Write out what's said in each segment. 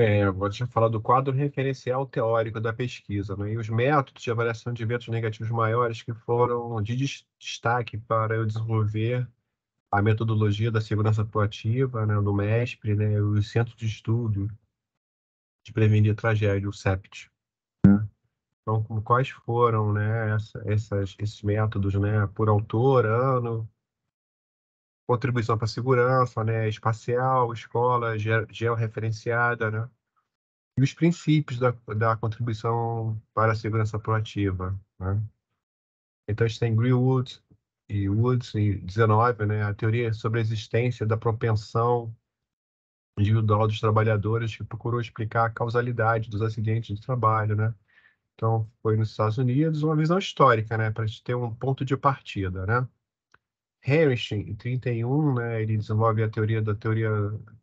É, agora tinha falado do quadro referencial teórico da pesquisa, né? e os métodos de avaliação de eventos negativos maiores que foram de destaque para eu desenvolver a metodologia da segurança proativa, né, do MESPRE, né, o Centro de Estudo de Prevenir Tragédia, o CEPT. Né? Então, quais foram né, essa, essas, esses métodos, né, por autor, ano, contribuição para a segurança, né, espacial, escola, ge georreferenciada, né, e os princípios da, da contribuição para a segurança proativa. Né. Então, a gente tem Greenwood e Woods, e 19, né, a teoria sobre a existência da propensão individual dos trabalhadores, que procurou explicar a causalidade dos acidentes de trabalho, né, então, foi nos Estados Unidos uma visão histórica, né, para a gente ter um ponto de partida, né? Herisch, em 31, né, ele desenvolve a teoria da teoria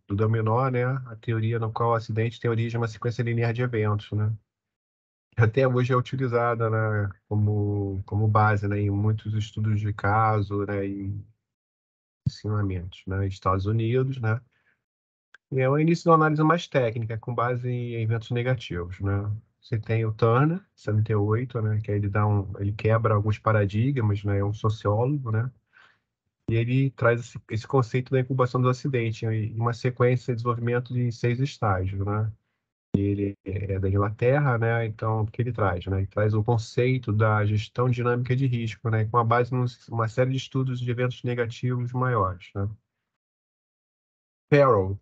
do dó menor, né, a teoria na qual o acidente tem origem uma sequência linear de eventos, né. Até hoje é utilizada, né, como como base, né, em muitos estudos de caso, né, e ensinamentos, né, Estados Unidos, né. E é o início de uma análise mais técnica, com base em eventos negativos, né. Você tem o Turner, 78, né, que ele dá um, ele quebra alguns paradigmas, né, é um sociólogo, né e ele traz esse, esse conceito da incubação do acidente, né, em uma sequência de desenvolvimento de seis estágios, né? ele é da Inglaterra, né? Então, o que ele traz? Né? Ele traz o conceito da gestão dinâmica de risco, né? com a base numa série de estudos de eventos negativos maiores. Né? Peril,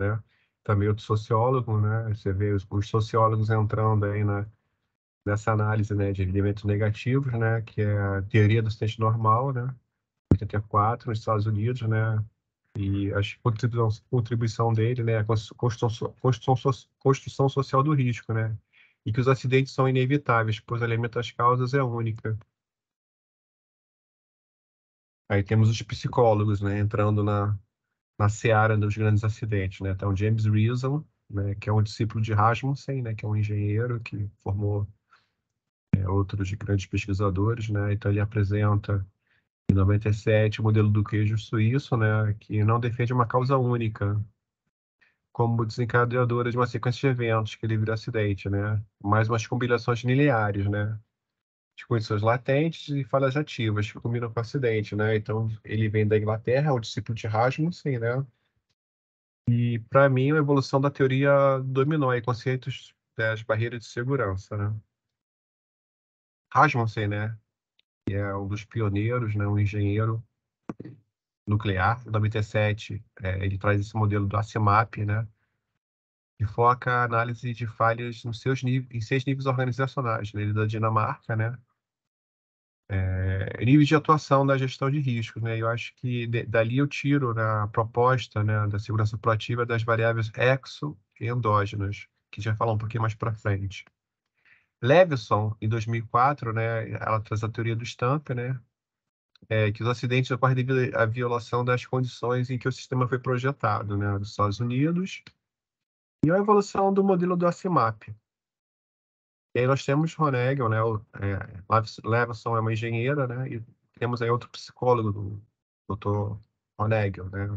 né? também outro sociólogo, né? você vê os, os sociólogos entrando aí na, nessa análise né? de eventos negativos, né? que é a teoria do acidente normal, né? 84, nos Estados Unidos, né? E a contribuição, dele, né, é a construção, construção, construção social do risco, né? E que os acidentes são inevitáveis, pois o elemento das causas é única. Aí temos os psicólogos, né, entrando na, na seara dos grandes acidentes, né? Então, James Reason, né, que é um discípulo de Rasmussen, né, que é um engenheiro que formou é, outros grandes pesquisadores, né? Então, ele apresenta em 97, o modelo do queijo suíço, né, que não defende uma causa única como desencadeadora de uma sequência de eventos que livre o acidente, né? Mais umas combinações lineares, né? De condições latentes e falhas ativas que combinam com o acidente, né? Então, ele vem da Inglaterra, é o discípulo de Rasmussen, né? E, para mim, a evolução da teoria dominou aí conceitos das barreiras de segurança, né? Rasmussen, né? que é um dos pioneiros, né, um engenheiro nuclear. O WT7 é, ele traz esse modelo do ACMAP, né, que foca a análise de falhas nos seus em seis níveis organizacionais. Né, ele é da Dinamarca, né, é, níveis de atuação da gestão de riscos, né? Eu acho que de, dali eu tiro na né, proposta né, da segurança proativa das variáveis exo e endógenas, que já falar um pouquinho mais para frente. Leveson em 2004, né, ela traz a teoria do Stamp, né, é, que os acidentes ocorrem devido à violação das condições em que o sistema foi projetado, né, dos Estados Unidos, e a evolução do modelo do ACMAP. E aí nós temos Ronegel, né, o, é, é uma engenheira, né, e temos aí outro psicólogo, o Dr. Ronegel, né,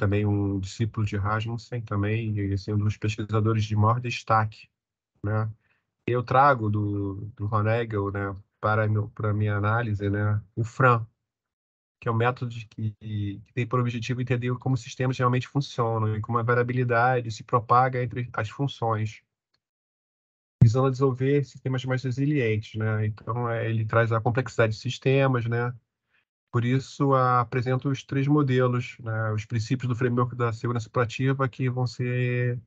também um discípulo de Rasmussen também, e assim, um dos pesquisadores de maior destaque né? Eu trago do, do Honegel, né, para meu, para minha análise, né, o Fran, que é um método que, que, tem por objetivo entender como sistemas realmente funcionam e como a variabilidade se propaga entre as funções, visando a desenvolver sistemas mais resilientes, né? Então, é, ele traz a complexidade de sistemas, né? Por isso, apresento apresenta os três modelos, né? os princípios do framework da segurança operativa que vão ser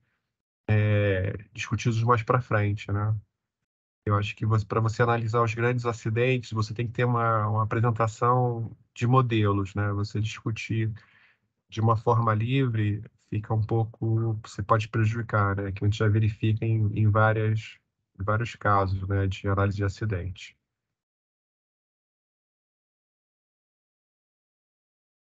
é, discutidos mais para frente, né? Eu acho que para você analisar os grandes acidentes, você tem que ter uma, uma, apresentação de modelos, né? Você discutir de uma forma livre fica um pouco, você pode prejudicar, né? Que a gente já verifica em, em várias, vários casos, né? De análise de acidente.